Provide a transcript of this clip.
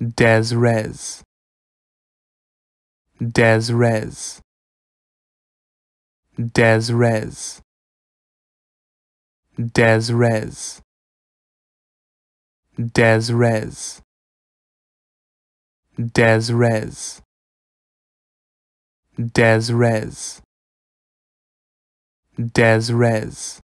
Des res. Des res. Des res. Des res. Des Des Des